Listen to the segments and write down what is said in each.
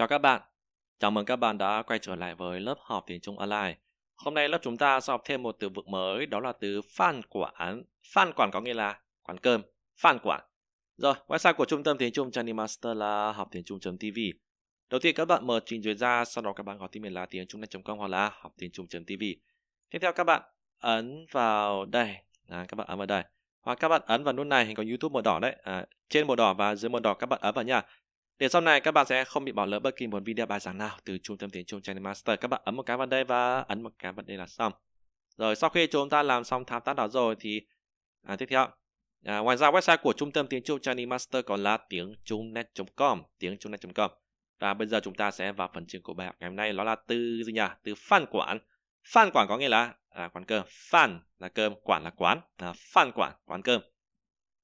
Chào các bạn, chào mừng các bạn đã quay trở lại với lớp học tiếng Trung online. Hôm nay lớp chúng ta sẽ học thêm một từ vựng mới đó là từ phan quản. Phan quản có nghĩa là quán cơm, phan quản. Rồi, website của Trung tâm Tiếng Trung Chani Master là học tiếng Trung.tv. Đầu tiên các bạn mở trình duyệt ra, sau đó các bạn gọi tin mình là tiếng Trung com hoặc là học tiếng Trung.tv. Tiếp theo các bạn ấn vào đây, à, các bạn ấn vào đây. Hoặc các bạn ấn vào nút này hình có YouTube màu đỏ đấy, à, trên màu đỏ và dưới màu đỏ các bạn ấn vào nha để sau này các bạn sẽ không bị bỏ lỡ bất kỳ một video bài giảng nào từ Trung tâm Tiếng Trung Channel Master. Các bạn ấn một cái vào đây và ấn một cái vào đây là xong. Rồi sau khi chúng ta làm xong tham tác đó rồi thì à, tiếp theo à, ngoài ra website của Trung tâm Tiếng Trung Channel Master còn là tiếng trung.net.com tiếng trung.net.com và bây giờ chúng ta sẽ vào phần chương của bài học ngày hôm nay đó là từ gì nhỉ? Từ phan quản. Phan quản có nghĩa là à, quán cơm. Phan là cơm, quản là quán, à, phan quản quán cơm.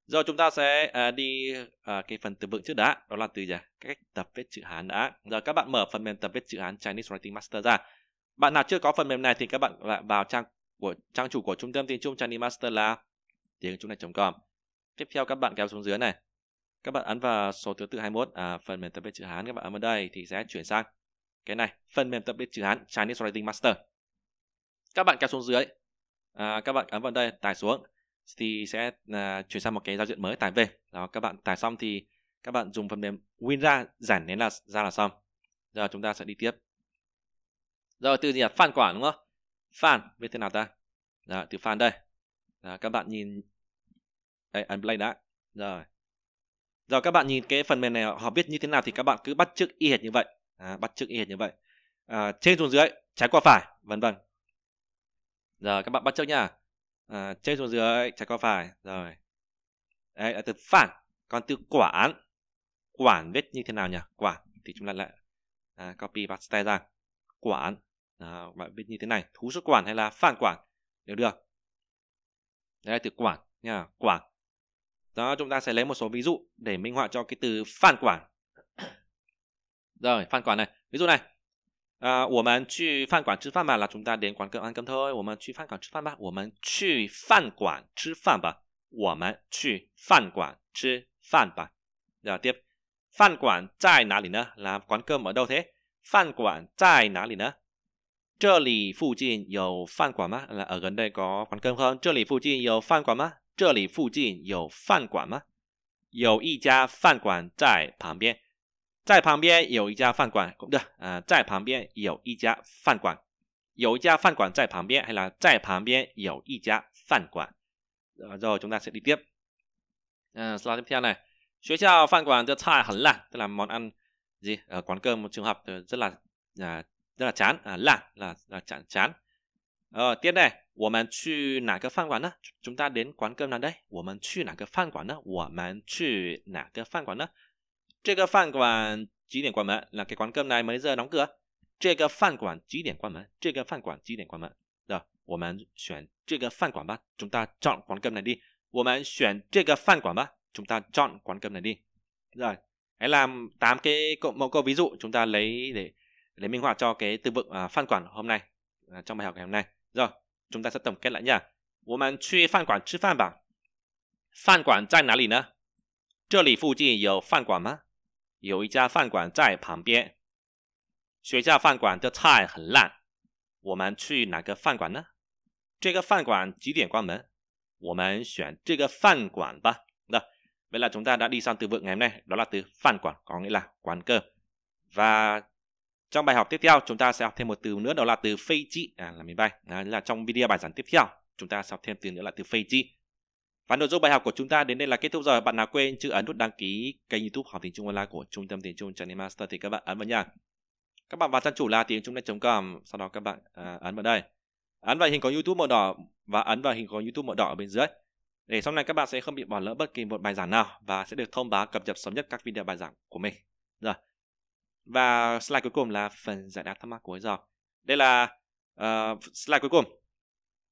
Rồi chúng ta sẽ à, đi à, cái phần từ vựng trước đã, đó là từ gì? Cách tập viết chữ Hán đã. Rồi các bạn mở phần mềm tập viết chữ Hán Chinese Writing Master ra. Bạn nào chưa có phần mềm này thì các bạn lại vào trang của trang chủ của trung tâm tiếng Trung Chinese Master là tiếng trung này.com. Tiếp theo các bạn kéo xuống dưới này. Các bạn ấn vào số thứ tự 21 à, phần mềm tập viết chữ Hán các bạn ấn vào đây thì sẽ chuyển sang cái này, phần mềm tập viết chữ Hán Chinese Writing Master. Các bạn kéo xuống dưới. À, các bạn ấn vào đây tải xuống thì sẽ uh, chuyển sang một cái giao diện mới tải về đó các bạn tải xong thì các bạn dùng phần mềm win ra giải nén là ra là xong giờ chúng ta sẽ đi tiếp rồi từ gì là phản quản đúng không phản viết thế nào ta đó, từ phản đây đó, các bạn nhìn đây ấn play đã rồi rồi các bạn nhìn cái phần mềm này họ viết như thế nào thì các bạn cứ bắt chước y hệt như vậy à, bắt chước y hệt như vậy à, trên xuống dưới trái qua phải vân vân giờ các bạn bắt chước nha à, trên xuống dưới trái có phải rồi đấy là từ phản còn từ quản quản viết như thế nào nhỉ quản thì chúng ta lại à, copy paste ra quản à, bạn viết như thế này thú số quản hay là phản quản đều được đấy là từ quản nha quản đó chúng ta sẽ lấy một số ví dụ để minh họa cho cái từ phản quản rồi phản quản này ví dụ này 啊，我们去饭馆吃饭吧！那总大连广跟安跟推，我们去饭馆吃饭吧。我们去饭馆吃饭吧。我们去饭馆吃饭吧。老爹，饭馆在哪里呢？来，管根我都提。饭馆在哪里呢？这里附近有饭馆吗？来，二个那个管根方。这里附近有饭馆吗？这里附近有饭馆吗？有一家饭馆在旁边。在旁边有一家饭馆，咁對啊，在旁边有一家饭馆，有一家饭馆在旁边，係啦，在旁边有一家饭馆。然之後 chúng ta sẽ đi tiếp. À, slide tiếp theo này. Xuế chào 饭馆 the 菜 hẳn lạ, tức là món ăn gì ở quán cơm trường học rất là à, rất là chán, à, lạ là là chán chán. Ờ, tiếp này, chúng ta đến quán cơm nào đây? đi đi 我们去哪个饭馆呢？我们去哪个饭馆呢？这个饭馆几点关门？là cái quán cơm này mấy giờ đóng cửa？这个饭馆几点关门？这个饭馆几点关门？那我们选这个饭馆吧。chúng ta chọn quán cơm này đi. 我们选这个饭馆吧。chúng ta chọn quán cơm này đi. Rồi, hãy làm tám cái mẫu câu ví dụ chúng ta lấy để để minh họa cho cái từ vựng uh, phan quản hôm nay uh, trong bài học ngày hôm nay. Rồi, chúng ta sẽ tổng kết lại nhá. 我们去饭馆吃饭吧。饭馆在哪里呢？这里附近有饭馆吗？有一家饭馆在旁边。学校饭馆的菜很烂，我们去哪个饭馆呢？这个饭馆几点关门？我们选这个饭馆吧。Đó, vậy là chúng ta đã đi sang từ vựng ngày nay, đó là từ 饭馆, có nghĩa là quán cơm. Và trong bài học tiếp theo chúng ta sẽ học thêm một từ nữa đó là từ phê chi, à, là máy bay. À, là trong video bài giảng tiếp theo chúng ta sẽ học thêm từ nữa là từ phê chi. Và nội dung bài học của chúng ta đến đây là kết thúc rồi. Bạn nào quên chưa ấn nút đăng ký kênh YouTube học tiếng Trung online của Trung tâm tiếng Trung Chinese Master thì các bạn ấn vào nha. Các bạn vào trang chủ là tiếng trung net.com, sau đó các bạn à, ấn vào đây. Ấn vào hình có YouTube màu đỏ và ấn vào hình có YouTube màu đỏ ở bên dưới. Để sau này các bạn sẽ không bị bỏ lỡ bất kỳ một bài giảng nào và sẽ được thông báo cập nhật sớm nhất các video bài giảng của mình. Rồi. Và slide cuối cùng là phần giải đáp thắc mắc cuối giờ. Đây là uh, slide cuối cùng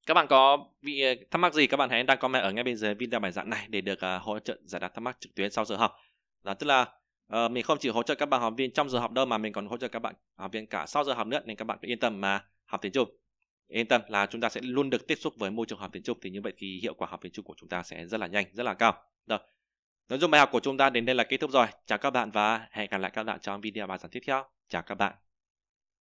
các bạn có bị ờ, thắc mắc gì các bạn hãy đăng comment ở ngay bên dưới video bài giảng này để được uh, hỗ trợ giải đáp thắc mắc trực tuyến sau giờ học là tức là uh, mình không chỉ hỗ trợ các bạn học viên trong giờ học đâu mà mình còn hỗ trợ các bạn học viên cả sau giờ học nữa nên các bạn cứ yên tâm mà học tiếng trung yên tâm là chúng ta sẽ luôn được tiếp xúc với môi trường học tiếng trung thì như vậy thì hiệu quả học tiếng trung của chúng ta sẽ rất là nhanh rất là cao được nội dung bài học của chúng ta đến đây là kết thúc rồi chào các bạn và hẹn gặp lại các bạn trong video bài giảng tiếp theo chào các bạn